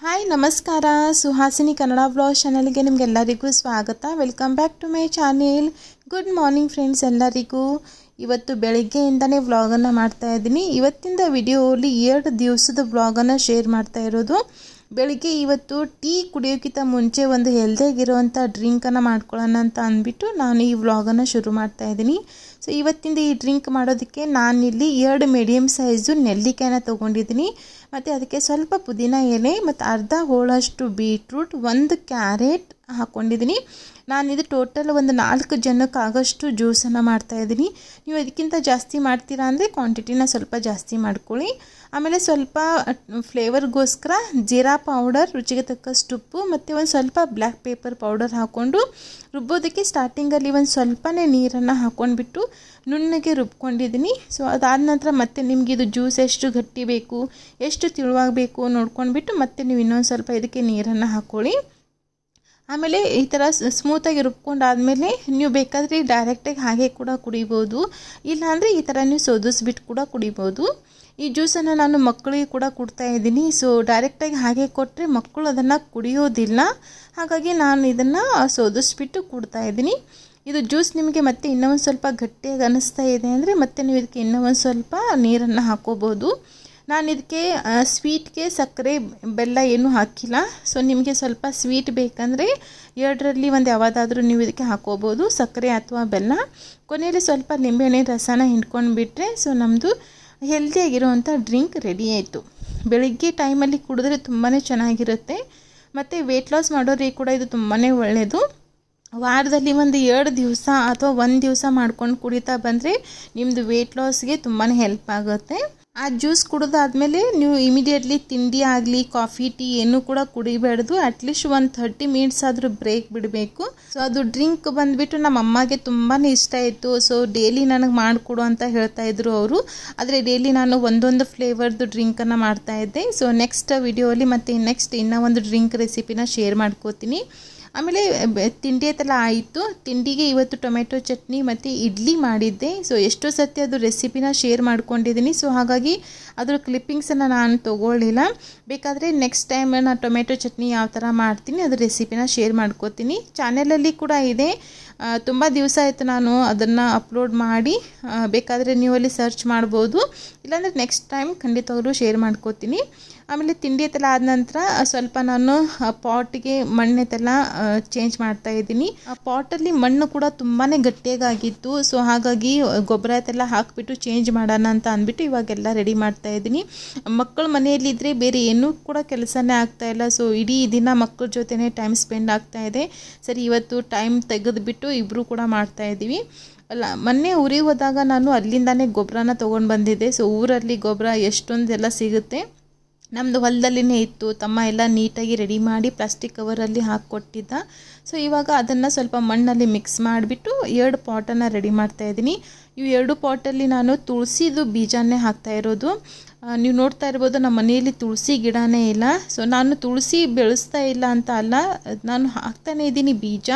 hi ನಮಸ್ಕಾರ Suhasini Kannada blog ಚಾನಲ್ಗೆ ನಿಮಗೆಲ್ಲರಿಗೂ ಸ್ವಾಗತ welcome back to my channel good morning friends ಎಲ್ಲರಿಗೂ ಇವತ್ತು ಬೆಳಗ್ಗೆಯಿಂದನೇ ವ್ಲಾಗನ್ನು ಮಾಡ್ತಾ ಇದ್ದೀನಿ ಇವತ್ತಿಂದ ವಿಡಿಯೋಲಿ ಎರಡು ದಿವಸದ ವ್ಲಾಗನ್ನು ಶೇರ್ ಮಾಡ್ತಾ ಇರೋದು ಬೆಳಿಗ್ಗೆ ಇವತ್ತು ಟೀ ಕುಡಿಯೋಕ್ಕಿಂತ ಮುಂಚೆ ಒಂದು ಹೆಲ್ದಿಯಾಗಿರುವಂಥ ಡ್ರಿಂಕನ್ನು ಮಾಡ್ಕೊಳ್ಳೋಣ ಅಂತ ಅಂದ್ಬಿಟ್ಟು ನಾನು ಈ ವ್ಲಾಗನ್ನು ಶುರು ಮಾಡ್ತಾ ಇದ್ದೀನಿ ಸೊ ಇವತ್ತಿಂದ ಈ ಡ್ರಿಂಕ್ ಮಾಡೋದಕ್ಕೆ ನಾನಿಲ್ಲಿ ಎರಡು ಮೀಡಿಯಮ್ ಸೈಜು ನೆಲ್ಲಿಕಾಯನ್ನು ತೊಗೊಂಡಿದ್ದೀನಿ ಮತ್ತು ಅದಕ್ಕೆ ಸ್ವಲ್ಪ ಪುದೀನ ಎಲೆ ಮತ್ತು ಅರ್ಧ ಹೋಳಷ್ಟು ಬೀಟ್ರೂಟ್ ಒಂದು ಕ್ಯಾರೆಟ್ ಹಾಕ್ಕೊಂಡಿದ್ದೀನಿ ನಾನು ಇದು ಟೋಟಲ್ ಒಂದು ನಾಲ್ಕು ಜನಕ್ಕೆ ಜ್ಯೂಸನ್ನು ಮಾಡ್ತಾಯಿದ್ದೀನಿ ನೀವು ಅದಕ್ಕಿಂತ ಜಾಸ್ತಿ ಮಾಡ್ತೀರಾ ಅಂದರೆ ಕ್ವಾಂಟಿಟಿನ ಸ್ವಲ್ಪ ಜಾಸ್ತಿ ಮಾಡ್ಕೊಳ್ಳಿ ಆಮೇಲೆ ಸ್ವಲ್ಪ ಫ್ಲೇವರ್ಗೋಸ್ಕರ ಜೀರಾ ಪೌಡರ್ ರುಚಿಗೆ ತಕ್ಕಷ್ಟು ಉಪ್ಪು ಮತ್ತು ಒಂದು ಸ್ವಲ್ಪ ಬ್ಲ್ಯಾಕ್ ಪೇಪರ್ ಪೌಡರ್ ಹಾಕ್ಕೊಂಡು ರುಬ್ಬೋದಕ್ಕೆ ಸ್ಟಾರ್ಟಿಂಗಲ್ಲಿ ಒಂದು ಸ್ವಲ್ಪನೇ ನೀರನ್ನು ಹಾಕ್ಕೊಂಡ್ಬಿಟ್ಟು ನುಣ್ಣಗೆ ರುಬ್ಕೊಂಡಿದ್ದೀನಿ ಸೊ ಅದಾದ ನಂತರ ಮತ್ತೆ ನಿಮಗೆ ಇದು ಜ್ಯೂಸ್ ಎಷ್ಟು ಗಟ್ಟಿ ಬೇಕು ಎಷ್ಟು ತಿಳುವಾಗಬೇಕು ನೋಡ್ಕೊಂಡ್ಬಿಟ್ಟು ಮತ್ತೆ ನೀವು ಇನ್ನೊಂದು ಸ್ವಲ್ಪ ಇದಕ್ಕೆ ನೀರನ್ನು ಹಾಕ್ಕೊಳ್ಳಿ ಆಮೇಲೆ ಈ ಥರ ಸ್ಮೂತಾಗಿ ರುಬ್ಕೊಂಡಾದಮೇಲೆ ನೀವು ಬೇಕಾದರೆ ಡೈರೆಕ್ಟಾಗಿ ಹಾಗೆ ಕೂಡ ಕುಡಿಬೋದು ಇಲ್ಲಾಂದರೆ ಈ ಥರ ನೀವು ಸೋದಿಸ್ಬಿಟ್ಟು ಕೂಡ ಕುಡಿಬೋದು ಈ ಜ್ಯೂಸನ್ನು ನಾನು ಮಕ್ಕಳಿಗೆ ಕೂಡ ಕೊಡ್ತಾ ಇದ್ದೀನಿ ಸೊ ಡೈರೆಕ್ಟಾಗಿ ಹಾಗೆ ಕೊಟ್ಟರೆ ಮಕ್ಕಳು ಅದನ್ನು ಕುಡಿಯೋದಿಲ್ಲ ಹಾಗಾಗಿ ನಾನು ಇದನ್ನು ಸೋದಿಸ್ಬಿಟ್ಟು ಕೊಡ್ತಾ ಇದ್ದೀನಿ ಇದು ಜ್ಯೂಸ್ ನಿಮಗೆ ಮತ್ತೆ ಇನ್ನೂ ಒಂದು ಸ್ವಲ್ಪ ಗಟ್ಟಿಯಾಗಿ ಅನ್ನಿಸ್ತಾ ಇದೆ ಅಂದರೆ ಮತ್ತೆ ನೀವು ಇದಕ್ಕೆ ಇನ್ನೂ ಒಂದು ಸ್ವಲ್ಪ ನೀರನ್ನು ಹಾಕೋಬೋದು ನಾನು ಇದಕ್ಕೆ ಸ್ವೀಟ್ಗೆ ಸಕ್ಕರೆ ಬೆಲ್ಲ ಏನೂ ಹಾಕಿಲ್ಲ ಸೊ ನಿಮಗೆ ಸ್ವಲ್ಪ ಸ್ವೀಟ್ ಬೇಕಂದರೆ ಎರಡರಲ್ಲಿ ಒಂದು ಯಾವುದಾದ್ರೂ ನೀವು ಇದಕ್ಕೆ ಹಾಕೋಬೋದು ಸಕ್ಕರೆ ಅಥವಾ ಬೆಲ್ಲ ಕೊನೆಯಲ್ಲಿ ಸ್ವಲ್ಪ ನಿಂಬೆಹಣ್ಣೆ ರಸನ ಹಿಂಡ್ಕೊಂಡು ಬಿಟ್ಟರೆ ಸೊ ನಮ್ಮದು ಹೆಲ್ದಿಯಾಗಿರುವಂಥ ಡ್ರಿಂಕ್ ರೆಡಿ ಆಯಿತು ಬೆಳಿಗ್ಗೆ ಟೈಮಲ್ಲಿ ಕುಡಿದ್ರೆ ತುಂಬಾ ಚೆನ್ನಾಗಿರುತ್ತೆ ಮತ್ತು ವೆಯ್ಟ್ ಲಾಸ್ ಮಾಡೋರಿಗೆ ಕೂಡ ಇದು ತುಂಬಾ ಒಳ್ಳೆಯದು ವಾರದಲ್ಲಿ ಒಂದು ಎರಡು ದಿವಸ ಅಥವಾ ಒಂದು ದಿವಸ ಮಾಡ್ಕೊಂಡು ಕುಡಿತಾ ಬಂದರೆ ನಿಮ್ಮದು ವೆಯ್ಟ್ ಲಾಸ್ಗೆ ತುಂಬಾ ಹೆಲ್ಪ್ ಆಗುತ್ತೆ ಆ ಜ್ಯೂಸ್ ಕುಡಿದಾದ್ಮೇಲೆ ನೀವು ಇಮಿಡಿಯೇಟ್ಲಿ ತಿಂಡಿ ಆಗಲಿ ಕಾಫಿ ಟೀ ಏನು ಕೂಡ ಕುಡಿಬಾರ್ದು ಅಟ್ಲೀಸ್ಟ್ ಒಂದು ಥರ್ಟಿ ಮಿನಿಟ್ಸ್ ಆದರೂ ಬ್ರೇಕ್ ಬಿಡಬೇಕು ಸೊ ಅದು ಡ್ರಿಂಕ್ ಬಂದುಬಿಟ್ಟು ನಮ್ಮ ಅಮ್ಮಗೆ ತುಂಬಾ ಇಷ್ಟ ಆಯಿತು ಸೊ ಡೈಲಿ ನನಗೆ ಮಾಡಿಕೊಡು ಅಂತ ಹೇಳ್ತಾ ಇದ್ರು ಅವರು ಆದರೆ ಡೈಲಿ ನಾನು ಒಂದೊಂದು ಫ್ಲೇವರ್ದು ಡ್ರಿಂಕನ್ನು ಮಾಡ್ತಾ ಇದ್ದೆ ಸೊ ನೆಕ್ಸ್ಟ್ ವಿಡಿಯೋಲಿ ಮತ್ತು ನೆಕ್ಸ್ಟ್ ಇನ್ನೂ ಒಂದು ಡ್ರಿಂಕ್ ರೆಸಿಪಿನ ಶೇರ್ ಮಾಡ್ಕೋತೀನಿ ಆಮೇಲೆ ತಿಂಡಿ ಐತಲ್ಲ ಆಯಿತು ತಿಂಡಿಗೆ ಇವತ್ತು ಟೊಮೆಟೊ ಚಟ್ನಿ ಮತ್ತು ಇಡ್ಲಿ ಮಾಡಿದ್ದೆ ಸೊ ಎಷ್ಟೋ ಸತಿ ಅದು ರೆಸಿಪಿನ ಶೇರ್ ಮಾಡ್ಕೊಂಡಿದ್ದೀನಿ ಸೊ ಹಾಗಾಗಿ ಅದರ ಕ್ಲಿಪ್ಪಿಂಗ್ಸನ್ನು ನಾನು ತೊಗೊಳ್ಳಿಲ್ಲ ಬೇಕಾದರೆ ನೆಕ್ಸ್ಟ್ ಟೈಮ್ ನಾನು ಟೊಮೆಟೊ ಚಟ್ನಿ ಯಾವ ಥರ ಮಾಡ್ತೀನಿ ಅದ್ರ ರೆಸಿಪಿನ ಶೇರ್ ಮಾಡ್ಕೋತೀನಿ ಚಾನೆಲಲ್ಲಿ ಕೂಡ ಇದೆ ತುಂಬ ದಿವಸ ಆಯಿತು ನಾನು ಅದನ್ನು ಅಪ್ಲೋಡ್ ಮಾಡಿ ಬೇಕಾದರೆ ನೀವು ಅಲ್ಲಿ ಸರ್ಚ್ ಮಾಡ್ಬೋದು ಇಲ್ಲಾಂದರೆ ನೆಕ್ಸ್ಟ್ ಟೈಮ್ ಖಂಡಿತವಾಗ್ಲೂ ಶೇರ್ ಮಾಡ್ಕೋತೀನಿ ಆಮೇಲೆ ತಿಂಡಿ ಎತ್ತೆಲ್ಲ ಆದ ನಂತರ ಸ್ವಲ್ಪ ನಾನು ಪಾಟಿಗೆ ಮಣ್ಣೆತ್ತೆಲ್ಲ ಚೇಂಜ್ ಮಾಡ್ತಾ ಇದ್ದೀನಿ ಪಾಟಲ್ಲಿ ಮಣ್ಣು ಕೂಡ ತುಂಬಾ ಗಟ್ಟಿಯಾಗಿತ್ತು ಸೊ ಹಾಗಾಗಿ ಗೊಬ್ಬರ ಎತ್ತೆಲ್ಲ ಹಾಕಿಬಿಟ್ಟು ಚೇಂಜ್ ಮಾಡೋಣ ಅಂತ ಅಂದ್ಬಿಟ್ಟು ಇವಾಗೆಲ್ಲ ರೆಡಿ ಮಾಡ್ತಾ ಮಾಡ್ತಾ ಇದ್ದೀನಿ ಮಕ್ಕಳು ಮನೆಯಲ್ಲಿದ್ದರೆ ಬೇರೆ ಏನೂ ಕೂಡ ಕೆಲಸನೇ ಆಗ್ತಾ ಇಲ್ಲ ಸೊ ಇಡೀ ದಿನ ಮಕ್ಕಳ ಜೊತೆನೇ ಟೈಮ್ ಸ್ಪೆಂಡ್ ಆಗ್ತಾ ಇದೆ ಸರಿ ಇವತ್ತು ಟೈಮ್ ತೆಗೆದುಬಿಟ್ಟು ಇಬ್ಬರು ಕೂಡ ಮಾಡ್ತಾ ಇದ್ದೀವಿ ಅಲ್ಲ ಮೊನ್ನೆ ಊರಿಗೆ ಹೋದಾಗ ನಾನು ಅಲ್ಲಿಂದಾನೇ ಗೊಬ್ಬರನ ತೊಗೊಂಡು ಬಂದಿದ್ದೆ ಸೊ ಊರಲ್ಲಿ ಗೊಬ್ಬರ ಎಷ್ಟೊಂದೆಲ್ಲ ಸಿಗುತ್ತೆ ನಮ್ಮದು ಹೊಲದಲ್ಲಿನೇ ಇತ್ತು ತಮ್ಮ ಎಲ್ಲ ನೀಟಾಗಿ ರೆಡಿ ಮಾಡಿ ಪ್ಲಾಸ್ಟಿಕ್ ಕವರಲ್ಲಿ ಹಾಕ್ಕೊಟ್ಟಿದ್ದ ಸೊ ಇವಾಗ ಅದನ್ನು ಸ್ವಲ್ಪ ಮಣ್ಣಲ್ಲಿ ಮಿಕ್ಸ್ ಮಾಡಿಬಿಟ್ಟು ಎರಡು ಪಾಟನ್ನು ರೆಡಿ ಮಾಡ್ತಾ ಇದ್ದೀನಿ ಇವು ಎರಡು ಪಾಟಲ್ಲಿ ನಾನು ತುಳಸಿದು ಬೀಜನೇ ಹಾಕ್ತಾ ಇರೋದು ನೀವು ನೋಡ್ತಾ ಇರ್ಬೋದು ನಮ್ಮ ಮನೆಯಲ್ಲಿ ತುಳಸಿ ಗಿಡನೇ ಇಲ್ಲ ಸೊ ನಾನು ತುಳಸಿ ಬೆಳೆಸ್ತಾ ಇಲ್ಲ ಅಂತ ಅಲ್ಲ ನಾನು ಹಾಕ್ತಾನೇ ಇದ್ದೀನಿ ಬೀಜ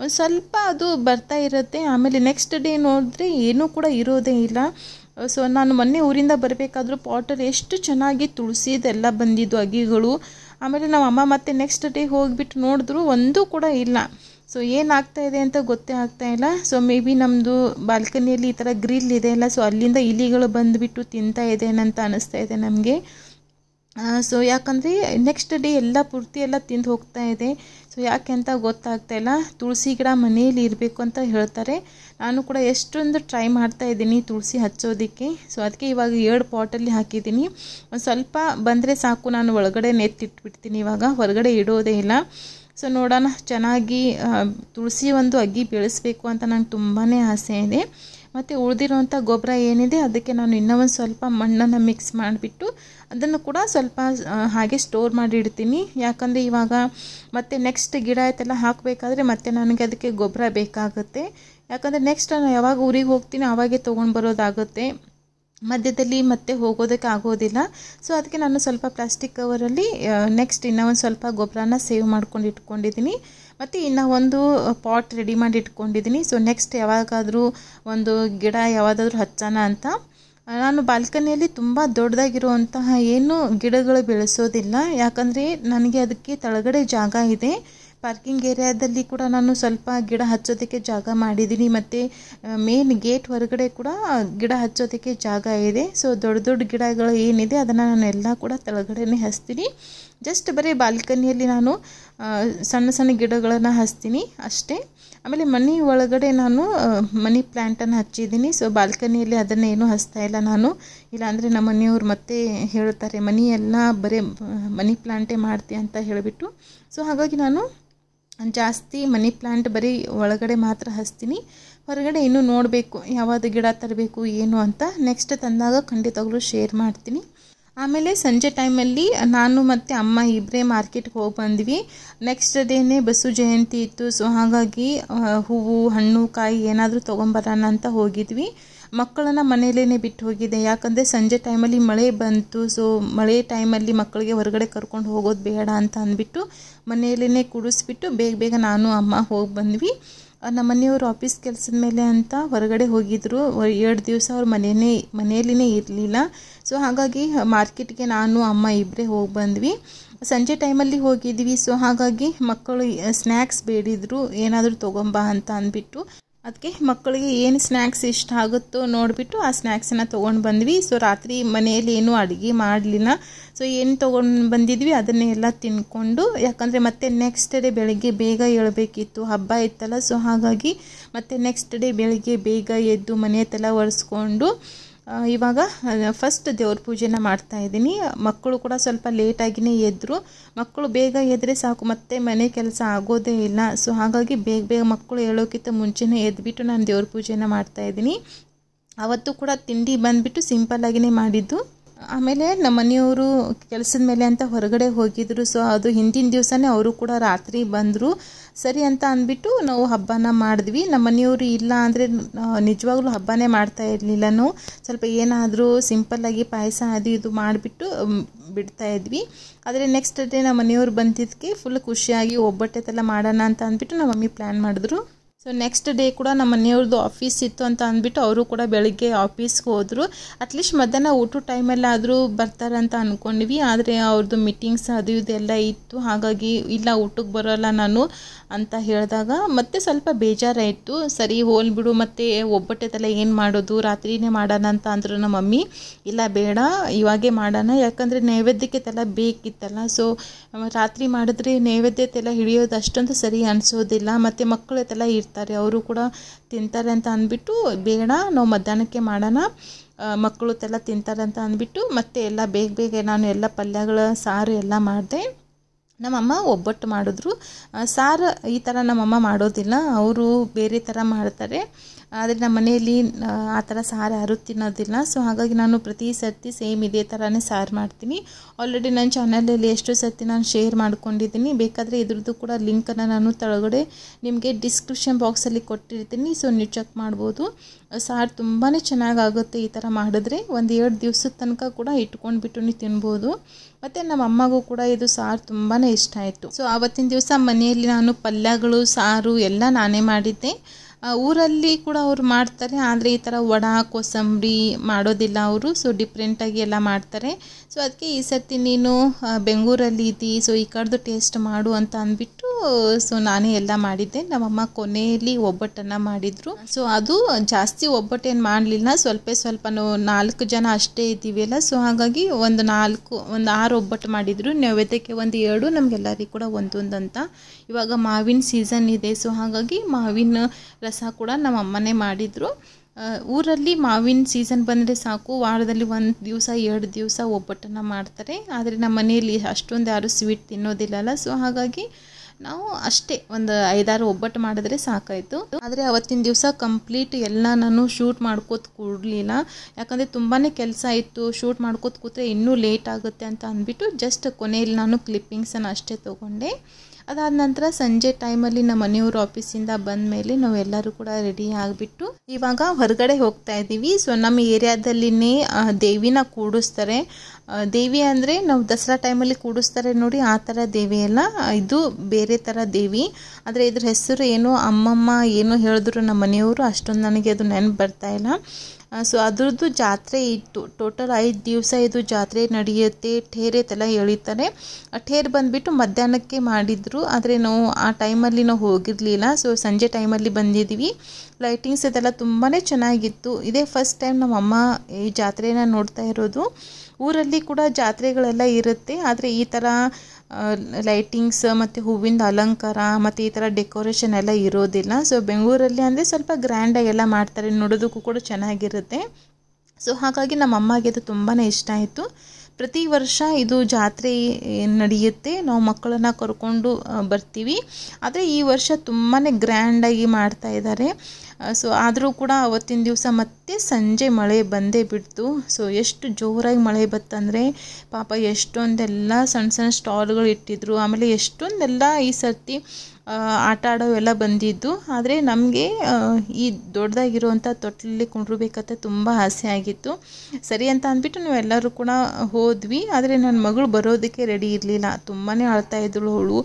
ಒಂದು ಸ್ವಲ್ಪ ಅದು ಬರ್ತಾ ಇರುತ್ತೆ ಆಮೇಲೆ ನೆಕ್ಸ್ಟ್ ಡೇ ನೋಡಿದ್ರೆ ಏನೂ ಕೂಡ ಇರೋದೇ ಇಲ್ಲ ಸೊ ನಾನು ಮೊನ್ನೆ ಊರಿಂದ ಬರಬೇಕಾದ್ರೂ ಪಾಟರ್ ಎಷ್ಟು ಚೆನ್ನಾಗಿ ತುಳಸಿದೆಲ್ಲ ಬಂದಿದ್ದು ಅಗಿಗಳು ಆಮೇಲೆ ನಮ್ಮ ಅಮ್ಮ ಮತ್ತೆ ನೆಕ್ಸ್ಟ್ ಡೇ ಹೋಗಿಬಿಟ್ಟು ನೋಡಿದ್ರು ಒಂದೂ ಕೂಡ ಇಲ್ಲ ಸೊ ಏನಾಗ್ತಾ ಇದೆ ಅಂತ ಗೊತ್ತೇ ಆಗ್ತಾ ಇಲ್ಲ ಸೊ ಮೇ ಬಿ ನಮ್ಮದು ಬಾಲ್ಕನಿಯಲ್ಲಿ ಈ ಥರ ಗ್ರಿಲ್ ಇದೆ ಅಲ್ಲ ಸೊ ಅಲ್ಲಿಂದ ಇಲಿಗಳು ಬಂದುಬಿಟ್ಟು ತಿಂತಾ ಇದೆ ಅಂತ ಅನ್ನಿಸ್ತಾ ಇದೆ ನಮಗೆ ಸೊ ಯಾಕಂದರೆ ನೆಕ್ಸ್ಟ್ ಡೇ ಎಲ್ಲ ಪೂರ್ತಿ ಎಲ್ಲ ತಿಂದು ಹೋಗ್ತಾ ಇದೆ ಸೊ ಯಾಕೆ ಅಂತ ಗೊತ್ತಾಗ್ತಾ ಇಲ್ಲ ತುಳಸಿ ಗಿಡ ಮನೆಯಲ್ಲಿ ಇರಬೇಕು ಅಂತ ಹೇಳ್ತಾರೆ ನಾನು ಕೂಡ ಎಷ್ಟೊಂದು ಟ್ರೈ ಮಾಡ್ತಾ ಇದ್ದೀನಿ ತುಳಸಿ ಹಚ್ಚೋದಕ್ಕೆ ಸೊ ಅದಕ್ಕೆ ಇವಾಗ ಎರಡು ಪಾಟಲ್ಲಿ ಹಾಕಿದ್ದೀನಿ ಒಂದು ಸ್ವಲ್ಪ ಬಂದರೆ ಸಾಕು ನಾನು ಒಳಗಡೆ ನೆತ್ತಿಟ್ಬಿಡ್ತೀನಿ ಇವಾಗ ಹೊರಗಡೆ ಇಡೋದೇ ಇಲ್ಲ ಸೊ ನೋಡೋಣ ಚೆನ್ನಾಗಿ ತುಳಸಿ ಒಂದು ಅಗ್ಗಿ ಬೆಳೆಸಬೇಕು ಅಂತ ನಂಗೆ ತುಂಬಾ ಆಸೆ ಇದೆ ಮತ್ತು ಉಳಿದಿರುವಂಥ ಗೊಬ್ಬರ ಏನಿದೆ ಅದಕ್ಕೆ ನಾನು ಇನ್ನೂ ಒಂದು ಸ್ವಲ್ಪ ಮಣ್ಣನ್ನು ಮಿಕ್ಸ್ ಮಾಡಿಬಿಟ್ಟು ಅದನ್ನು ಕೂಡ ಸ್ವಲ್ಪ ಹಾಗೆ ಸ್ಟೋರ್ ಮಾಡಿ ಇಡ್ತೀನಿ ಯಾಕಂದರೆ ಇವಾಗ ಮತ್ತೆ ನೆಕ್ಸ್ಟ್ ಗಿಡ ಆಯ್ತೆಲ್ಲ ಹಾಕಬೇಕಾದ್ರೆ ಮತ್ತೆ ನನಗೆ ಅದಕ್ಕೆ ಗೊಬ್ಬರ ಬೇಕಾಗುತ್ತೆ ಯಾಕಂದರೆ ನೆಕ್ಸ್ಟ್ ನಾನು ಯಾವಾಗ ಊರಿಗೆ ಹೋಗ್ತೀನಿ ಆವಾಗೇ ತೊಗೊಂಡು ಬರೋದಾಗುತ್ತೆ ಮಧ್ಯದಲ್ಲಿ ಮತ್ತೆ ಹೋಗೋದಕ್ಕೆ ಆಗೋದಿಲ್ಲ ಸೊ ಅದಕ್ಕೆ ನಾನು ಸ್ವಲ್ಪ ಪ್ಲಾಸ್ಟಿಕ್ ಕವರಲ್ಲಿ ನೆಕ್ಸ್ಟ್ ಇನ್ನೂ ಒಂದು ಸ್ವಲ್ಪ ಗೊಬ್ಬರನ ಸೇವ್ ಮಾಡ್ಕೊಂಡು ಇಟ್ಕೊಂಡಿದ್ದೀನಿ ಮತ್ತು ಇನ್ನು ಒಂದು ಪಾಟ್ ರೆಡಿ ಮಾಡಿ ಇಟ್ಕೊಂಡಿದ್ದೀನಿ ಸೊ ನೆಕ್ಸ್ಟ್ ಯಾವಾಗಾದರೂ ಒಂದು ಗಿಡ ಯಾವಾಗಾದರೂ ಹಚ್ಚೋಣ ಅಂತ ನಾನು ಬಾಲ್ಕನಿಯಲ್ಲಿ ತುಂಬ ದೊಡ್ಡದಾಗಿರುವಂತಹ ಏನು ಗಿಡಗಳು ಬೆಳೆಸೋದಿಲ್ಲ ಯಾಕಂದರೆ ನನಗೆ ಅದಕ್ಕೆ ತಳಗಡೆ ಜಾಗ ಇದೆ ಪಾರ್ಕಿಂಗ್ ಏರಿಯಾದಲ್ಲಿ ಕೂಡ ನಾನು ಸ್ವಲ್ಪ ಗಿಡ ಹಚ್ಚೋದಕ್ಕೆ ಜಾಗ ಮಾಡಿದ್ದೀನಿ ಮತ್ತು ಮೇನ್ ಗೇಟ್ ಹೊರಗಡೆ ಕೂಡ ಗಿಡ ಹಚ್ಚೋದಕ್ಕೆ ಜಾಗ ಇದೆ ಸೊ ದೊಡ್ಡ ದೊಡ್ಡ ಗಿಡಗಳು ಏನಿದೆ ಅದನ್ನು ನಾನು ಎಲ್ಲ ಕೂಡ ತಳಗಡೆನೇ ಹಚ್ತೀನಿ ಜಸ್ಟ್ ಬರೀ ಬಾಲ್ಕನಿಯಲ್ಲಿ ನಾನು ಸಣ್ಣ ಸಣ್ಣ ಗಿಡಗಳನ್ನು ಹಚ್ತೀನಿ ಅಷ್ಟೇ ಆಮೇಲೆ ಮನೆ ಒಳಗಡೆ ನಾನು ಮನಿ ಪ್ಲ್ಯಾಂಟನ್ನು ಹಚ್ಚಿದ್ದೀನಿ ಸೊ ಬಾಲ್ಕನಿಯಲ್ಲಿ ಅದನ್ನೇನು ಹಚ್ತಾ ಇಲ್ಲ ನಾನು ಇಲ್ಲಾಂದರೆ ನಮ್ಮ ಮನೆಯವ್ರು ಮತ್ತೆ ಹೇಳ್ತಾರೆ ಮನೆಯೆಲ್ಲ ಬರೀ ಮನಿ ಪ್ಲ್ಯಾಂಟೇ ಮಾಡ್ತೀಯ ಅಂತ ಹೇಳಿಬಿಟ್ಟು ಸೊ ಹಾಗಾಗಿ ನಾನು ಜಾಸ್ತಿ ಮನಿ ಪ್ಲಾಂಟ್ ಬರೀ ಒಳಗಡೆ ಮಾತ್ರ ಹಚ್ತೀನಿ ಹೊರಗಡೆ ಇನ್ನೂ ನೋಡಬೇಕು ಯಾವುದು ಗಿಡ ತರಬೇಕು ಏನು ಅಂತ ನೆಕ್ಸ್ಟ್ ತಂದಾಗ ಖಂಡಿತವಾಗ್ಲೂ ಶೇರ್ ಮಾಡ್ತೀನಿ ಆಮೇಲೆ ಸಂಜೆ ಟೈಮಲ್ಲಿ ನಾನು ಮತ್ತು ಅಮ್ಮ ಇಬ್ಬರೇ ಮಾರ್ಕೆಟ್ಗೆ ಹೋಗಿ ಬಂದ್ವಿ ನೆಕ್ಸ್ಟ್ ಡೇನೆ ಬಸು ಜಯಂತಿ ಇತ್ತು ಸೊ ಹಾಗಾಗಿ ಹೂವು ಹಣ್ಣು ಕಾಯಿ ಏನಾದರೂ ತೊಗೊಂಬರೋಣ ಅಂತ ಹೋಗಿದ್ವಿ ಮಕ್ಕಳನ್ನು ಮನೆಯಲ್ಲೇ ಬಿಟ್ಟು ಹೋಗಿದೆ ಯಾಕಂದರೆ ಸಂಜೆ ಟೈಮಲ್ಲಿ ಮಳೆ ಬಂತು ಸೊ ಮಳೆ ಟೈಮಲ್ಲಿ ಮಕ್ಕಳಿಗೆ ಹೊರಗಡೆ ಕರ್ಕೊಂಡು ಹೋಗೋದು ಬೇಡ ಅಂತ ಅಂದ್ಬಿಟ್ಟು ಮನೆಯಲ್ಲೇ ಕುಡಿಸ್ಬಿಟ್ಟು ಬೇಗ ಬೇಗ ನಾನು ಅಮ್ಮ ಹೋಗಿ ಬಂದ್ವಿ ನಮ್ಮ ಮನೆಯವರು ಆಫೀಸ್ ಕೆಲಸದ ಮೇಲೆ ಅಂತ ಹೊರಗಡೆ ಹೋಗಿದ್ದರು ಎರಡು ದಿವಸ ಅವ್ರು ಮನೆಯೇ ಮನೆಯಲ್ಲಿನೇ ಇರಲಿಲ್ಲ ಸೊ ಹಾಗಾಗಿ ಮಾರ್ಕೆಟ್ಗೆ ನಾನು ಅಮ್ಮ ಇಬ್ಬರೇ ಹೋಗಿ ಬಂದ್ವಿ ಸಂಜೆ ಟೈಮಲ್ಲಿ ಹೋಗಿದ್ವಿ ಸೊ ಹಾಗಾಗಿ ಮಕ್ಕಳು ಸ್ನ್ಯಾಕ್ಸ್ ಬೇಡಿದ್ರು ಏನಾದರೂ ತೊಗೊಂಬ ಅಂತ ಅಂದ್ಬಿಟ್ಟು ಅದಕ್ಕೆ ಮಕ್ಕಳಿಗೆ ಏನು ಸ್ನ್ಯಾಕ್ಸ್ ಇಷ್ಟ ಆಗುತ್ತೋ ನೋಡಿಬಿಟ್ಟು ಆ ಸ್ನ್ಯಾಕ್ಸನ್ನು ತೊಗೊಂಡು ಬಂದ್ವಿ ಸೊ ರಾತ್ರಿ ಮನೆಯಲ್ಲಿ ಏನೂ ಅಡುಗೆ ಮಾಡಲಿಲ್ಲ ಸೊ ಏನು ತೊಗೊಂಡು ಬಂದಿದ್ವಿ ಅದನ್ನೆಲ್ಲ ತಿನ್ಕೊಂಡು ಯಾಕಂದರೆ ಮತ್ತೆ ನೆಕ್ಸ್ಟ್ ಡೇ ಬೆಳಗ್ಗೆ ಬೇಗ ಏಳಬೇಕಿತ್ತು ಹಬ್ಬ ಇತ್ತಲ್ಲ ಸೊ ಹಾಗಾಗಿ ಮತ್ತೆ ನೆಕ್ಸ್ಟ್ ಡೇ ಬೆಳಗ್ಗೆ ಬೇಗ ಎದ್ದು ಮನೆ ತಲೆ ಒರೆಸ್ಕೊಂಡು ಇವಾಗ ಫಸ್ಟ್ ದೇವ್ರ ಪೂಜೆನ ಮಾಡ್ತಾ ಇದ್ದೀನಿ ಮಕ್ಕಳು ಕೂಡ ಸ್ವಲ್ಪ ಲೇಟಾಗಿಯೇ ಎದ್ದರು ಮಕ್ಕಳು ಬೇಗ ಎದ್ರೆ ಸಾಕು ಮತ್ತೆ ಮನೆ ಕೆಲಸ ಆಗೋದೇ ಇಲ್ಲ ಸೊ ಹಾಗಾಗಿ ಬೇಗ ಬೇಗ ಮಕ್ಕಳು ಹೇಳೋಕ್ಕಿಂತ ಮುಂಚೆನೇ ಎದ್ಬಿಟ್ಟು ನಾನು ದೇವ್ರ ಪೂಜೆನ ಮಾಡ್ತಾ ಇದ್ದೀನಿ ಅವತ್ತು ಕೂಡ ತಿಂಡಿ ಬಂದುಬಿಟ್ಟು ಸಿಂಪಲ್ಲಾಗಿಯೇ ಮಾಡಿದ್ದು ಆಮೇಲೆ ನಮ್ಮ ಮನೆಯವರು ಕೆಲಸದ ಮೇಲೆ ಅಂತ ಹೊರಗಡೆ ಹೋಗಿದ್ರು ಸೊ ಅದು ಹಿಂದಿನ ದಿವಸನೇ ಅವರು ಕೂಡ ರಾತ್ರಿ ಬಂದರು ಸರಿ ಅಂತ ಅಂದ್ಬಿಟ್ಟು ನಾವು ಹಬ್ಬನ ಮಾಡಿದ್ವಿ ನಮ್ಮ ಮನೆಯವರು ಇಲ್ಲ ಅಂದರೆ ನಿಜವಾಗ್ಲೂ ಹಬ್ಬನೇ ಮಾಡ್ತಾ ಇರಲಿಲ್ಲ ಸ್ವಲ್ಪ ಏನಾದರೂ ಸಿಂಪಲ್ಲಾಗಿ ಪಾಯಸ ಅದು ಇದು ಮಾಡಿಬಿಟ್ಟು ಬಿಡ್ತಾ ಇದ್ವಿ ಆದರೆ ನೆಕ್ಸ್ಟ್ ಡೇ ನಮ್ಮ ಮನೆಯವ್ರು ಬಂದಿದ್ದಕ್ಕೆ ಫುಲ್ ಖುಷಿಯಾಗಿ ಒಬ್ಬಟ್ಟೆ ಮಾಡೋಣ ಅಂತ ಅಂದ್ಬಿಟ್ಟು ನಮ್ಮ ಮಮ್ಮಿ ಪ್ಲ್ಯಾನ್ ಮಾಡಿದ್ರು ಸೊ ನೆಕ್ಸ್ಟ್ ಡೇ ಕೂಡ ನಮ್ಮ ಮನೆಯವ್ರದ್ದು ಆಫೀಸ್ ಇತ್ತು ಅಂತ ಅಂದ್ಬಿಟ್ಟು ಅವರು ಕೂಡ ಬೆಳಗ್ಗೆ ಆಫೀಸ್ಗೆ ಹೋದರು ಅಟ್ಲೀಸ್ಟ್ ಮಧ್ಯಾಹ್ನ ಊಟ ಆದರೂ ಬರ್ತಾರೆ ಅಂತ ಅಂದ್ಕೊಂಡ್ವಿ ಆದರೆ ಅವ್ರದ್ದು ಮೀಟಿಂಗ್ಸ್ ಅದು ಇದೆಲ್ಲ ಇತ್ತು ಹಾಗಾಗಿ ಇಲ್ಲ ಊಟಕ್ಕೆ ಬರೋಲ್ಲ ನಾನು ಅಂತ ಹೇಳಿದಾಗ ಮತ್ತೆ ಸ್ವಲ್ಪ ಬೇಜಾರಾಯಿತು ಸರಿ ಹೋಲ್ ಬಿಡು ಮತ್ತು ಒಬ್ಬಟ್ಟೆದೆಲ್ಲ ಏನು ಮಾಡೋದು ರಾತ್ರಿನೇ ಮಾಡೋಣ ಅಂತ ಅಂದರು ನಮ್ಮ ಮಮ್ಮಿ ಇಲ್ಲ ಬೇಡ ಇವಾಗೇ ಮಾಡೋಣ ಯಾಕಂದರೆ ನೈವೇದ್ಯಕ್ಕೆಲ್ಲ ಬೇಕಿತ್ತಲ್ಲ ಸೊ ರಾತ್ರಿ ಮಾಡಿದ್ರೆ ನೈವೇದ್ಯತೆಲ್ಲ ಹಿಡಿಯೋದು ಅಷ್ಟೊಂದು ಸರಿ ಅನಿಸೋದಿಲ್ಲ ಮತ್ತು ಮಕ್ಕಳು ಇರ್ತಾರೆ ಮಾಡ್ತಾರೆ ಅವರು ಕೂಡ ತಿಂತಾರೆ ಅಂತ ಅಂದ್ಬಿಟ್ಟು ಬೇಡ ನಾವು ಮಧ್ಯಾಹ್ನಕ್ಕೆ ಮಾಡೋಣ ಮಕ್ಕಳು ತೆಲ್ಲ ತಿಂತಾರೆ ಅಂತ ಅಂದ್ಬಿಟ್ಟು ಮತ್ತೆ ಎಲ್ಲ ಬೇಗ ಬೇಗ ನಾನು ಎಲ್ಲ ಪಲ್ಯಗಳ ಸಾರು ಎಲ್ಲ ಮಾಡಿದೆ ನಮ್ಮಮ್ಮ ಒಬ್ಬಟ್ಟು ಮಾಡಿದ್ರು ಸಾರು ಈ ಥರ ನಮ್ಮಮ್ಮ ಮಾಡೋದಿಲ್ಲ ಅವರು ಬೇರೆ ಥರ ಮಾಡ್ತಾರೆ ಆದರೆ ನಮ್ಮ ಮನೆಯಲ್ಲಿ ಆ ಥರ ಸಾರು ಯಾರೂ ತಿನ್ನೋದಿಲ್ಲ ಸೊ ಹಾಗಾಗಿ ನಾನು ಪ್ರತಿ ಸರ್ತಿ ಸೇಮ್ ಇದೇ ಥರನೇ ಸಾರು ಮಾಡ್ತೀನಿ ಆಲ್ರೆಡಿ ನನ್ನ ಚಾನಲಲ್ಲಿ ಎಷ್ಟು ಸರ್ತಿ ನಾನು ಶೇರ್ ಮಾಡ್ಕೊಂಡಿದ್ದೀನಿ ಬೇಕಾದರೆ ಇದ್ರದ್ದು ಕೂಡ ಲಿಂಕನ್ನು ನಾನು ತಳಗಡೆ ನಿಮಗೆ ಡಿಸ್ಕ್ರಿಪ್ಷನ್ ಬಾಕ್ಸಲ್ಲಿ ಕೊಟ್ಟಿರ್ತೀನಿ ಸೊ ನೀವು ಚೆಕ್ ಮಾಡ್ಬೋದು ಸಾರು ತುಂಬಾ ಚೆನ್ನಾಗಾಗುತ್ತೆ ಈ ಥರ ಮಾಡಿದ್ರೆ ಒಂದು ಎರಡು ದಿವಸದ ತನಕ ಕೂಡ ಇಟ್ಕೊಂಡ್ಬಿಟ್ಟು ನೀವು ತಿನ್ಬೋದು ಮತ್ತು ನಮ್ಮ ಅಮ್ಮಗೂ ಕೂಡ ಇದು ಸಾರು ತುಂಬಾ ಇಷ್ಟ ಆಯಿತು ಸೊ ಆವತ್ತಿನ ದಿವಸ ಮನೆಯಲ್ಲಿ ನಾನು ಪಲ್ಯಗಳು ಸಾರು ಎಲ್ಲ ನಾನೇ ಮಾಡಿದ್ದೆ ಊರಲ್ಲಿ ಕೂಡ ಅವ್ರು ಮಾಡ್ತಾರೆ ಆದರೆ ಈ ಥರ ವಡ ಕೋಸಂಬರಿ ಮಾಡೋದಿಲ್ಲ ಅವರು ಸೊ ಡಿಫ್ರೆಂಟಾಗಿ ಎಲ್ಲ ಮಾಡ್ತಾರೆ ಸೊ ಅದಕ್ಕೆ ಈ ಸರ್ತಿ ನೀನು ಬೆಂಗಳೂರಲ್ಲಿ ಇದ್ದಿ ಸೊ ಈ ಕಡೆದು ಟೇಸ್ಟ್ ಮಾಡು ಅಂತ ಅಂದ್ಬಿಟ್ಟು ಸೊ ನಾನೇ ಎಲ್ಲ ಮಾಡಿದ್ದೆ ನಮ್ಮಮ್ಮ ಕೊನೆಯಲ್ಲಿ ಒಬ್ಬಟ್ಟನ್ನು ಮಾಡಿದರು ಸೊ ಅದು ಜಾಸ್ತಿ ಒಬ್ಬಟ್ಟೇನು ಮಾಡಲಿಲ್ಲ ಸ್ವಲ್ಪ ಸ್ವಲ್ಪ ನಾಲ್ಕು ಜನ ಅಷ್ಟೇ ಅಲ್ಲ ಸೊ ಹಾಗಾಗಿ ಒಂದು ನಾಲ್ಕು ಒಂದು ಆರು ಒಬ್ಬಟ್ಟು ಮಾಡಿದರು ನೈವೇದ್ಯಕ್ಕೆ ಒಂದು ಎರಡು ನಮಗೆಲ್ಲರಿಗೂ ಕೂಡ ಒಂದೊಂದಂತ ಅಂತ ಇವಾಗ ಮಾವಿನ ಸೀಸನ್ ಇದೆ ಸೊ ಹಾಗಾಗಿ ಮಾವಿನ ರಸ ಕೂಡ ನಮ್ಮ ಅಮ್ಮನೇ ಮಾಡಿದರು ಊರಲ್ಲಿ ಮಾವಿನ ಸೀಸನ್ ಬಂದರೆ ಸಾಕು ವಾರದಲ್ಲಿ ಒಂದು ದಿವಸ ಎರಡು ದಿವಸ ಒಬ್ಬಟ್ಟನ್ನು ಮಾಡ್ತಾರೆ ಆದರೆ ನಮ್ಮ ಮನೆಯಲ್ಲಿ ಅಷ್ಟೊಂದು ಯಾರೂ ಸ್ವೀಟ್ ತಿನ್ನೋದಿಲ್ಲಲ್ಲ ಸೊ ಹಾಗಾಗಿ ನಾವು ಅಷ್ಟೇ ಒಂದು ಐದಾರು ಒಬ್ಬಟ್ಟು ಮಾಡಿದ್ರೆ ಸಾಕಾಯಿತು ಆದರೆ ಅವತ್ತಿನ ದಿವಸ ಕಂಪ್ಲೀಟ್ ಎಲ್ಲ ನಾನು ಶೂಟ್ ಮಾಡ್ಕೋತ ಕೊಡಲಿಲ್ಲ ಯಾಕಂದರೆ ತುಂಬಾ ಕೆಲಸ ಇತ್ತು ಶೂಟ್ ಮಾಡ್ಕೋತ ಕೂತ್ರೆ ಇನ್ನೂ ಲೇಟ್ ಆಗುತ್ತೆ ಅಂತ ಅಂದ್ಬಿಟ್ಟು ಜಸ್ಟ್ ಕೊನೆಯಲ್ಲಿ ನಾನು ಕ್ಲಿಪ್ಪಿಂಗ್ಸನ್ನು ಅಷ್ಟೇ ತೊಗೊಂಡೆ ಅದಾದ ನಂತರ ಸಂಜೆ ಟೈಮಲ್ಲಿ ನಮ್ಮ ಮನೆಯವರು ಆಫೀಸಿಂದ ಬಂದ ಮೇಲೆ ನಾವೆಲ್ಲರೂ ಕೂಡ ರೆಡಿ ಆಗಿಬಿಟ್ಟು ಇವಾಗ ಹೊರಗಡೆ ಹೋಗ್ತಾ ಇದ್ದೀವಿ ಸೊ ನಮ್ಮ ಏರಿಯಾದಲ್ಲಿನೇ ದೇವಿನ ಕೂಡಿಸ್ತಾರೆ ದೇವಿ ಅಂದರೆ ನಾವು ದಸರಾ ಟೈಮಲ್ಲಿ ಕೂಡಿಸ್ತಾರೆ ನೋಡಿ ಆ ಥರ ದೇವಿ ಅಲ್ಲ ಇದು ಬೇರೆ ಥರ ದೇವಿ ಆದರೆ ಇದ್ರ ಹೆಸರು ಏನು ಅಮ್ಮಮ್ಮ ಏನು ಹೇಳಿದ್ರು ನಮ್ಮ ಮನೆಯವರು ಅಷ್ಟೊಂದು ನನಗೆ ಅದು ನೆನಪು ಬರ್ತಾ ಇಲ್ಲ ಸೊ ಅದರದ್ದು ಜಾತ್ರೆ ಇತ್ತು ಟೋಟಲ್ ಐದು ದಿವಸ ಇದು ಜಾತ್ರೆ ನಡೆಯುತ್ತೆ ಠೇರೆ ತಲ ಎಳಿತಾರೆ ಠೇರ್ ಬಂದುಬಿಟ್ಟು ಮಧ್ಯಾಹ್ನಕ್ಕೆ ಮಾಡಿದರು ಆದರೆ ನಾವು ಆ ಟೈಮಲ್ಲಿ ನಾವು ಹೋಗಿರಲಿಲ್ಲ ಸೊ ಸಂಜೆ ಟೈಮಲ್ಲಿ ಬಂದಿದ್ದೀವಿ ಲೈಟಿಂಗ್ಸ್ ಅದೆಲ್ಲ ತುಂಬಾ ಚೆನ್ನಾಗಿತ್ತು ಇದೇ ಫಸ್ಟ್ ಟೈಮ್ ನಮ್ಮಮ್ಮ ಈ ಜಾತ್ರೆನ ನೋಡ್ತಾ ಇರೋದು ಊರಲ್ಲಿ ಕೂಡ ಜಾತ್ರೆಗಳೆಲ್ಲ ಇರುತ್ತೆ ಆದರೆ ಈ ಥರ ಲೈಟಿಂಗ್ಸ್ ಮತ್ತು ಹೂವಿಂದ ಅಲಂಕಾರ ಮತ್ತು ಈ ಥರ ಡೆಕೋರೇಷನ್ ಎಲ್ಲ ಇರೋದಿಲ್ಲ ಸೊ ಬೆಂಗಳೂರಲ್ಲಿ ಅಂದರೆ ಸ್ವಲ್ಪ ಗ್ರ್ಯಾಂಡಾಗಿ ಎಲ್ಲ ಮಾಡ್ತಾರೆ ನೋಡೋದಕ್ಕೂ ಕೂಡ ಚೆನ್ನಾಗಿರುತ್ತೆ ಸೊ ಹಾಗಾಗಿ ನಮ್ಮ ಅಮ್ಮಗೆ ಅದು ತುಂಬಾ ಇಷ್ಟ ಆಯಿತು ಪ್ರತಿ ವರ್ಷ ಇದು ಜಾತ್ರೆ ನಡೆಯುತ್ತೆ ನಾವು ಮಕ್ಕಳನ್ನು ಕರ್ಕೊಂಡು ಬರ್ತೀವಿ ಆದರೆ ಈ ವರ್ಷ ತುಂಬಾ ಗ್ರ್ಯಾಂಡಾಗಿ ಮಾಡ್ತಾ ಇದ್ದಾರೆ ಸೊ ಆದರೂ ಕೂಡ ಅವತ್ತಿನ ದಿವಸ ಮತ್ತೆ ಸಂಜೆ ಮಳೆ ಬಂದೇ ಬಿಡ್ತು ಸೊ ಎಷ್ಟು ಜೋರಾಗಿ ಮಳೆ ಬತ್ತಂದರೆ ಪಾಪ ಎಷ್ಟೊಂದೆಲ್ಲ ಸಣ್ಣ ಸಣ್ಣ ಸ್ಟಾಲ್ಗಳು ಇಟ್ಟಿದ್ರು ಆಮೇಲೆ ಎಷ್ಟೊಂದೆಲ್ಲ ಈ ಸರ್ತಿ ಆಟ ಎಲ್ಲ ಬಂದಿದ್ದು ಆದರೆ ನಮಗೆ ಈ ದೊಡ್ಡದಾಗಿರುವಂಥ ತೊಟ್ಟಿಲಲ್ಲಿ ಕುಂಡ್ರಬೇಕಂತ ತುಂಬ ಆಸೆ ಆಗಿತ್ತು ಸರಿ ಅಂತ ಅಂದ್ಬಿಟ್ಟು ನಾವೆಲ್ಲರೂ ಕೂಡ ಹೋದ್ವಿ ಆದರೆ ನನ್ನ ಮಗಳು ಬರೋದಕ್ಕೆ ರೆಡಿ ಇರಲಿಲ್ಲ ತುಂಬಾ ಅಳ್ತಾ ಇದ್ದಳು ಅವಳು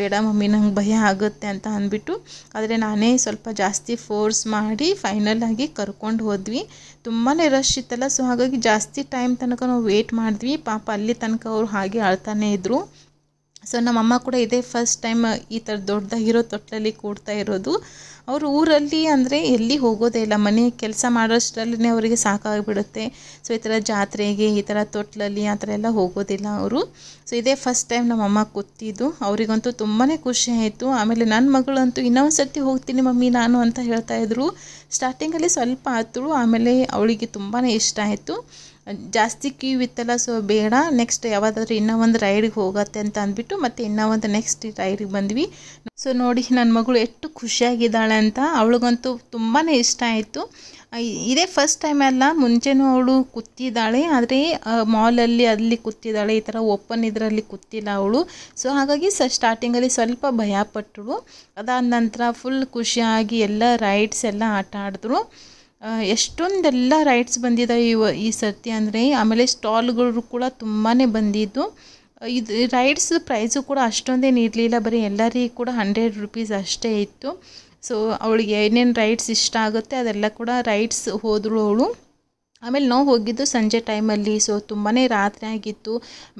ಬೇಡ ಮಮ್ಮಿ ನಂಗೆ ಭಯ ಆಗುತ್ತೆ ಅಂತ ಅಂದ್ಬಿಟ್ಟು ಆದರೆ ನಾನೇ ಸ್ವಲ್ಪ ಜಾಸ್ತಿ ಫೋರ್ಸ್ ಮಾಡಿ ಫೈನಲ್ ಆಗಿ ಕರ್ಕೊಂಡು ಹೋದ್ವಿ ತುಂಬಾ ರಶ್ ಇತ್ತಲ್ಲ ಸೊ ಹಾಗಾಗಿ ಜಾಸ್ತಿ ಟೈಮ್ ತನಕ ನಾವು ವೆಯ್ಟ್ ಮಾಡಿದ್ವಿ ಪಾಪ ಅಲ್ಲಿ ತನಕ ಅವರು ಹಾಗೆ ಅಳ್ತಾನೆ ಇದ್ದರು ಸೊ ನಮ್ಮಮ್ಮ ಕೂಡ ಇದೇ ಫಸ್ಟ್ ಟೈಮ್ ಈ ಥರ ದೊಡ್ಡದಾಗಿರೋ ತೊಟ್ಟಲಲ್ಲಿ ಕೂಡ್ತಾ ಇರೋದು ಅವರು ಊರಲ್ಲಿ ಅಂದರೆ ಎಲ್ಲಿ ಹೋಗೋದೇ ಇಲ್ಲ ಮನೆ ಕೆಲಸ ಮಾಡೋಷ್ಟರಲ್ಲೇ ಅವರಿಗೆ ಸಾಕಾಗಿಬಿಡುತ್ತೆ ಸೊ ಈ ಥರ ಜಾತ್ರೆಗೆ ಈ ಥರ ತೊಟ್ಲಲ್ಲಿ ಆ ಥರ ಎಲ್ಲ ಹೋಗೋದಿಲ್ಲ ಅವರು ಸೊ ಇದೇ ಫಸ್ಟ್ ಟೈಮ್ ನಮ್ಮಮ್ಮ ಕೂತಿದ್ದು ಅವರಿಗಂತೂ ತುಂಬಾ ಖುಷಿ ಆಯಿತು ಆಮೇಲೆ ನನ್ನ ಮಗಳಂತೂ ಇನ್ನೊಂದು ಸರ್ತಿ ಹೋಗ್ತೀನಿ ಮಮ್ಮಿ ನಾನು ಅಂತ ಹೇಳ್ತಾಯಿದ್ರು ಸ್ಟಾರ್ಟಿಂಗಲ್ಲಿ ಸ್ವಲ್ಪ ಆತಳು ಆಮೇಲೆ ಅವಳಿಗೆ ತುಂಬಾ ಇಷ್ಟ ಆಯಿತು ಜಾಸ್ತಿ ಕ್ಯೂ ಇತ್ತಲ್ಲ ಸೊ ಬೇಡ ನೆಕ್ಸ್ಟ್ ಯಾವುದಾದ್ರೂ ಇನ್ನೂ ಒಂದು ರೈಡಿಗೆ ಹೋಗತ್ತೆ ಅಂತ ಅಂದ್ಬಿಟ್ಟು ಮತ್ತು ಇನ್ನೂ ಒಂದು ನೆಕ್ಸ್ಟ್ ರೈಡಿಗೆ ಬಂದ್ವಿ ಸೊ ನೋಡಿ ನನ್ನ ಮಗಳು ಎಷ್ಟು ಖುಷಿಯಾಗಿದ್ದಾಳೆ ಅಂತ ಅವಳಿಗಂತೂ ತುಂಬಾ ಇಷ್ಟ ಆಯಿತು ಇದೇ ಫಸ್ಟ್ ಟೈಮ್ ಅಲ್ಲ ಮುಂಚೆನೂ ಅವಳು ಕೂತಿದ್ದಾಳೆ ಆದರೆ ಮಾಲಲ್ಲಿ ಅಲ್ಲಿ ಕೂತಿದ್ದಾಳೆ ಈ ಥರ ಓಪನ್ ಇದರಲ್ಲಿ ಕೂತಿಲ್ಲ ಅವಳು ಸೊ ಹಾಗಾಗಿ ಸ ಸ್ಟಾರ್ಟಿಂಗಲ್ಲಿ ಸ್ವಲ್ಪ ಭಯಪಟ್ಟಳು ಅದಾದ ನಂತರ ಫುಲ್ ಖುಷಿಯಾಗಿ ಎಲ್ಲ ರೈಡ್ಸ್ ಎಲ್ಲ ಆಟ ಆಡಿದ್ರು ಎಷ್ಟೊಂದೆಲ್ಲ ರೈಡ್ಸ್ ಬಂದಿದ್ದಾವೆ ಈ ಈ ಸರ್ತಿ ಅಂದರೆ ಆಮೇಲೆ ಸ್ಟಾಲ್ಗಳು ಕೂಡ ತುಂಬಾ ಬಂದಿದ್ದು ಇದು ರೈಡ್ಸ್ ಪ್ರೈಸು ಕೂಡ ಅಷ್ಟೊಂದೇನು ಇರಲಿಲ್ಲ ಬರೀ ಎಲ್ಲರಿಗೆ ಕೂಡ ಹಂಡ್ರೆಡ್ ರುಪೀಸ್ ಅಷ್ಟೇ ಇತ್ತು ಸೊ ಅವಳಿಗೆ ಏನೇನು ರೈಡ್ಸ್ ಇಷ್ಟ ಆಗುತ್ತೆ ಅದೆಲ್ಲ ಕೂಡ ರೈಡ್ಸ್ ಹೋದಳು ಅವಳು ಆಮೇಲೆ ನಾವು ಹೋಗಿದ್ದು ಸಂಜೆ ಟೈಮಲ್ಲಿ ಸೊ ತುಂಬಾ ರಾತ್ರಿ ಆಗಿತ್ತು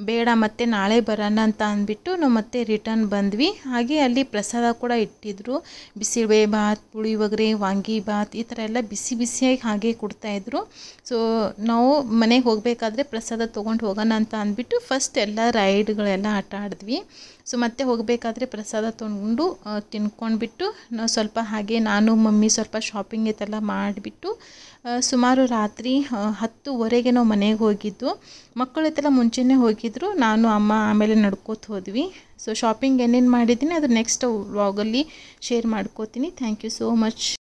ಬೇಡ ಮತ್ತೆ ನಾಳೆ ಬರೋಣ ಅಂತ ಅಂದ್ಬಿಟ್ಟು ನಾವು ಮತ್ತೆ ರಿಟರ್ನ್ ಬಂದ್ವಿ ಹಾಗೆ ಅಲ್ಲಿ ಪ್ರಸಾದ ಕೂಡ ಇಟ್ಟಿದ್ರು ಬಿಸಿಬೇಳೆ ಭಾತ್ ಪುಳಿಯೋಗರೆ ವಾಂಗಿ ಭಾತ್ ಈ ಥರ ಎಲ್ಲ ಬಿಸಿ ಬಿಸಿಯಾಗಿ ಹಾಗೆ ಕೊಡ್ತಾಯಿದ್ರು ಸೊ ನಾವು ಮನೆಗೆ ಹೋಗಬೇಕಾದ್ರೆ ಪ್ರಸಾದ ತೊಗೊಂಡು ಹೋಗೋಣ ಅಂತ ಅಂದ್ಬಿಟ್ಟು ಫಸ್ಟ್ ಎಲ್ಲ ರೈಡ್ಗಳೆಲ್ಲ ಆಟ ಆಡಿದ್ವಿ ಸೊ ಮತ್ತೆ ಹೋಗಬೇಕಾದ್ರೆ ಪ್ರಸಾದ ತೊಗೊಂಡು ತಿನ್ಕೊಂಡ್ಬಿಟ್ಟು ನಾವು ಸ್ವಲ್ಪ ಹಾಗೆ ನಾನು ಮಮ್ಮಿ ಸ್ವಲ್ಪ ಶಾಪಿಂಗ್ ಇದೆಲ್ಲ ಮಾಡಿಬಿಟ್ಟು ಸುಮಾರು ರಾತ್ರಿ ಹತ್ತುವರೆಗೆ ನಾವು ಮನೆಗೆ ಹೋಗಿದ್ದು ಹತ್ರ ಮುಂಚೆನೇ ಹೋಗಿದ್ದರು ನಾನು ಅಮ್ಮ ಆಮೇಲೆ ನಡ್ಕೋತ ಹೋದ್ವಿ ಸೊ ಶಾಪಿಂಗ್ ಏನೇನು ಮಾಡಿದ್ದೀನಿ ಅದು ನೆಕ್ಸ್ಟ್ ವ್ಲಾಗಲ್ಲಿ ಶೇರ್ ಮಾಡ್ಕೋತೀನಿ ಥ್ಯಾಂಕ್ ಯು ಸೋ ಮಚ್